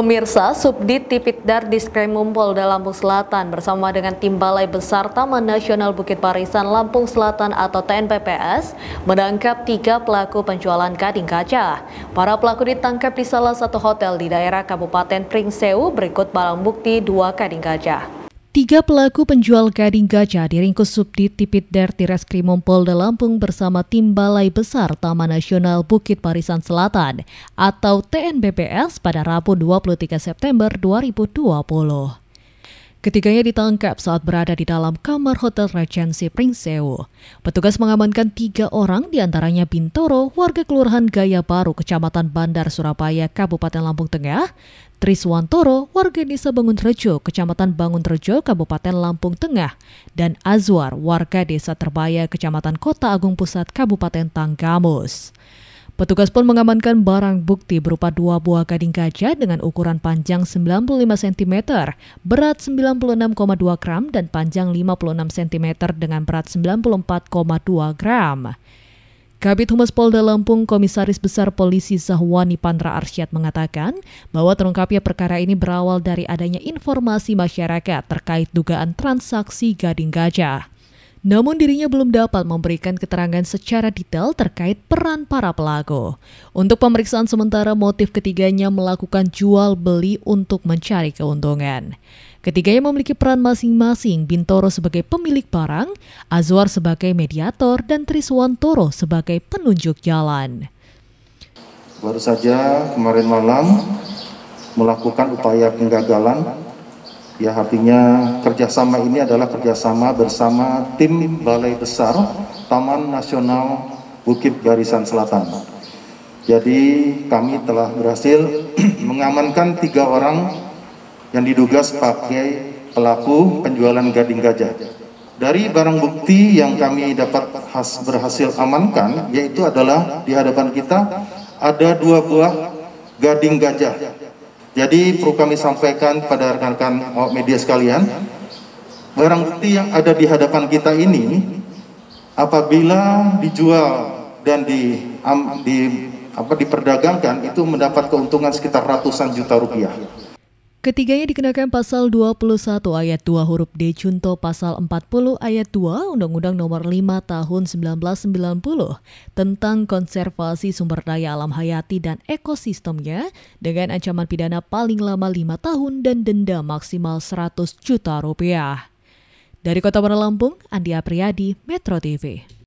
Pemirsa, Subdit Tipitdar Diskrimum Polda Lampung Selatan bersama dengan tim Balai Besar Taman Nasional Bukit Barisan Lampung Selatan atau TNPPS menangkap tiga pelaku penjualan kading kaca. Para pelaku ditangkap di salah satu hotel di daerah Kabupaten Pringsewu berikut barang bukti dua kading kaca. Tiga pelaku penjual gading gajah diringkus Subdit Tipitder Tireskrimum Polda Lampung bersama tim Balai Besar Taman Nasional Bukit Barisan Selatan atau TNBPS pada Rabu 23 September 2020. Ketiganya ditangkap saat berada di dalam kamar Hotel Regency Prinsewo. Petugas mengamankan tiga orang diantaranya Bintoro, warga Kelurahan Gaya Baru, Kecamatan Bandar, Surabaya, Kabupaten Lampung Tengah, Triswantoro, warga Desa Bangun Rejo, Kecamatan Bangun Rejo, Kabupaten Lampung Tengah, dan Azwar, warga Desa Terbaya, Kecamatan Kota Agung Pusat, Kabupaten Tanggamus. Petugas pun mengamankan barang bukti berupa dua buah gading gajah dengan ukuran panjang 95 cm, berat 96,2 gram dan panjang 56 cm dengan berat 94,2 gram. Kabit Humas Polda Lampung Komisaris Besar Polisi Zahwani Pandra Arsyad mengatakan bahwa terungkapnya perkara ini berawal dari adanya informasi masyarakat terkait dugaan transaksi gading gajah. Namun dirinya belum dapat memberikan keterangan secara detail terkait peran para pelaku. Untuk pemeriksaan sementara, motif ketiganya melakukan jual beli untuk mencari keuntungan. Ketiganya memiliki peran masing-masing, Bintoro sebagai pemilik barang, Azwar sebagai mediator, dan Triswantoro sebagai penunjuk jalan. Baru saja kemarin malam melakukan upaya penggagalan Ya artinya kerjasama ini adalah kerjasama bersama tim Balai Besar Taman Nasional Bukit Barisan Selatan. Jadi kami telah berhasil mengamankan tiga orang yang diduga sebagai pelaku penjualan gading gajah. Dari barang bukti yang kami dapat has, berhasil amankan, yaitu adalah di hadapan kita ada dua buah gading gajah jadi perlu kami sampaikan pada rekan-rekan media sekalian, barang bukti yang ada di hadapan kita ini apabila dijual dan di, um, di apa diperdagangkan itu mendapat keuntungan sekitar ratusan juta rupiah. Ketiganya dikenakan pasal 21 ayat 2 huruf D junto pasal 40 ayat 2 Undang-Undang Nomor 5 Tahun 1990 tentang konservasi sumber daya alam hayati dan ekosistemnya dengan ancaman pidana paling lama 5 tahun dan denda maksimal 100 juta rupiah. Dari Kota Bandar Lampung, Andi Apriyadi, Metro TV.